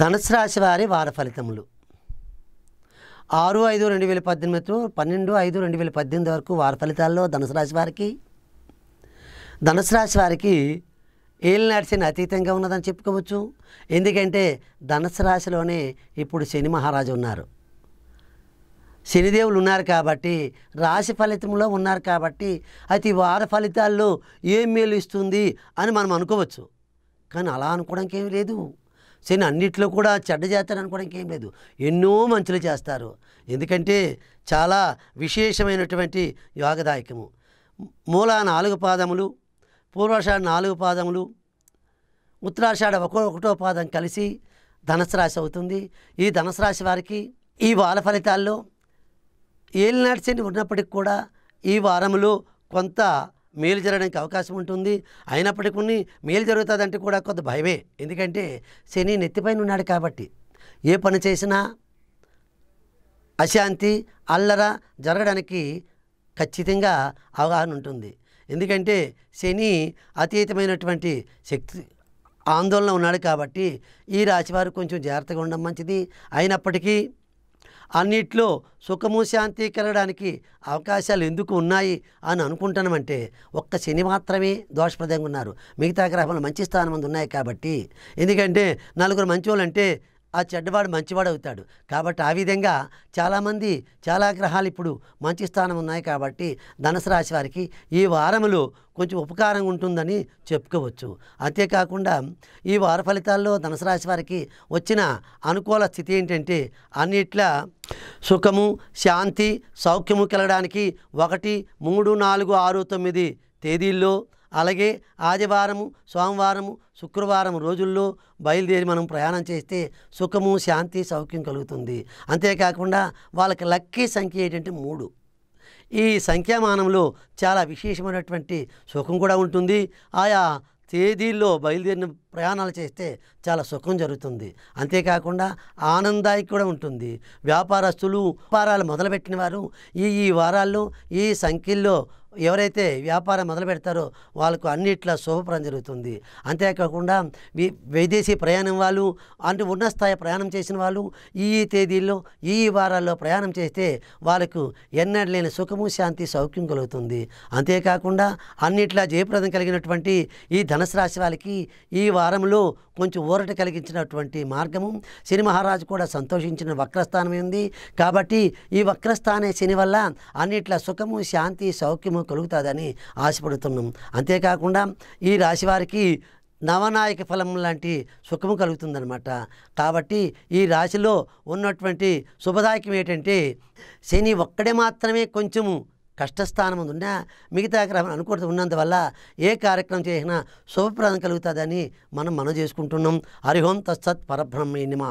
ధనుసు రాశి వారి వార ఫలితములు ఆరు ఐదు రెండు వేల పద్దెనిమిది పన్నెండు ఐదు రెండు వేల పద్దెనిమిది వరకు వార ఫలితాల్లో ధనుసు రాశి వారికి ధనుసు రాశి వారికి ఏళ్ళు నడిచిన అతీతంగా ఉన్నదని చెప్పుకోవచ్చు ఎందుకంటే ధనుసు రాశిలోనే ఇప్పుడు శని మహారాజు ఉన్నారు శనిదేవులు ఉన్నారు కాబట్టి రాశి ఫలితంలో ఉన్నారు కాబట్టి అయితే వార ఫలితాల్లో ఏం మేలు ఇస్తుంది అని మనం అనుకోవచ్చు కానీ అలా అనుకోవడానికి ఏం లేదు శని అన్నిట్లో కూడా చెడ్డ చేస్తారు అనుకోవడానికి ఏం లేదు ఎన్నో మంచులు చేస్తారు ఎందుకంటే చాలా విశేషమైనటువంటి యోగదాయకము మూల నాలుగు పాదములు పూర్వాషాఢ నాలుగు పాదములు ఉత్తరాషాఢ ఒకటో ఒకటో పాదం కలిసి ధనసు రాశి అవుతుంది ఈ ధనసు రాశి వారికి ఈ బాల ఫలితాల్లో ఏలినాటి శని ఉన్నప్పటికి కూడా ఈ వారంలో కొంత మేలు జరగడానికి అవకాశం ఉంటుంది అయినప్పటికీ మేలు జరుగుతుందంటే కూడా కొంత భయమే ఎందుకంటే శని నెత్తిపైన ఉన్నాడు కాబట్టి ఏ పని చేసినా అశాంతి అల్లర జరగడానికి ఖచ్చితంగా అవగాహన ఉంటుంది ఎందుకంటే శని అతీతమైనటువంటి శక్తి ఆందోళన ఉన్నాడు కాబట్టి ఈ రాశివారు కొంచెం జాగ్రత్తగా ఉండడం మంచిది అయినప్పటికీ అన్నిట్లో సుఖము శాంతి కలగడానికి అవకాశాలు ఎందుకు ఉన్నాయి అని అనుకుంటున్నామంటే ఒక్క శని మాత్రమే దోషప్రదంగా ఉన్నారు మిగతా గ్రహాలు మంచి స్థానం ఉన్నాయి కాబట్టి ఎందుకంటే నలుగురు మంచోళ్ళు అంటే ఆ చెడ్డవాడు మంచివాడు అవుతాడు కాబట్టి ఆ విధంగా చాలామంది చాలా గ్రహాలు ఇప్పుడు మంచి స్థానం ఉన్నాయి కాబట్టి ధనుసు రాశి వారికి ఈ వారములో కొంచెం ఉపకారం ఉంటుందని చెప్పుకోవచ్చు అంతేకాకుండా ఈ వార ఫలితాల్లో ధనుసు రాశి వారికి వచ్చిన అనుకూల స్థితి ఏంటంటే అన్నిట్లా సుఖము శాంతి సౌఖ్యము కలగడానికి ఒకటి మూడు నాలుగు ఆరు తొమ్మిది తేదీల్లో అలాగే ఆదివారము సోమవారము శుక్రవారం రోజుల్లో బయలుదేరి మనం ప్రయాణం చేస్తే సుఖము శాంతి సౌఖ్యం కలుగుతుంది అంతేకాకుండా వాళ్ళకి లక్కీ సంఖ్య ఏంటంటే మూడు ఈ సంఖ్యామానంలో చాలా విశేషమైనటువంటి సుఖం కూడా ఉంటుంది ఆయా తేదీల్లో బయలుదేరిన ప్రయాణాలు చేస్తే చాలా సుఖం జరుగుతుంది అంతేకాకుండా ఆనందాయి కూడా ఉంటుంది వ్యాపారస్తులు వ్యాపారాలు మొదలుపెట్టిన వారు ఈ ఈ వారాల్లో ఈ సంఖ్యల్లో ఎవరైతే వ్యాపారం మొదలు పెడతారో వాళ్ళకు అన్నిట్లా శుభప్రం జరుగుతుంది అంతేకాకుండా విదేశీ ప్రయాణం వాళ్ళు అంటే ఉన్న స్థాయి ప్రయాణం చేసిన వాళ్ళు ఈ తేదీల్లో ఈ వారాల్లో ప్రయాణం చేస్తే వాళ్ళకు ఎన్నడలేని సుఖము శాంతి సౌఖ్యం కలుగుతుంది అంతేకాకుండా అన్నిట్లా జయప్రదం కలిగినటువంటి ఈ ధనుసు రాశి వాళ్ళకి ఈ వారంలో కొంచెం ఊరట కలిగించినటువంటి మార్గము శని మహారాజు కూడా సంతోషించిన వక్రస్థానం ఉంది కాబట్టి ఈ వక్రస్థానే శని వల్ల అన్నిట్లా సుఖము శాంతి సౌఖ్యము ఫలితం కలుగుతుందని ఆశపడుతున్నాం అంతేకాకుండా ఈ రాశివారికి నవనాయక ఫలం లాంటి సుఖము కలుగుతుందనమాట కాబట్టి ఈ రాశిలో ఉన్నటువంటి శుభదాయకం ఏంటంటే శని ఒక్కడే మాత్రమే కొంచెము కష్టస్థానం ఉన్నా మిగతా గ్రహం అనుకూలత ఉన్నందువల్ల ఏ కార్యక్రమం చేసినా శుభప్రదం కలుగుతుందని మనం మనం చేసుకుంటున్నాం హరిహోం తత్సత్ పరబ్రహ్మేణిమా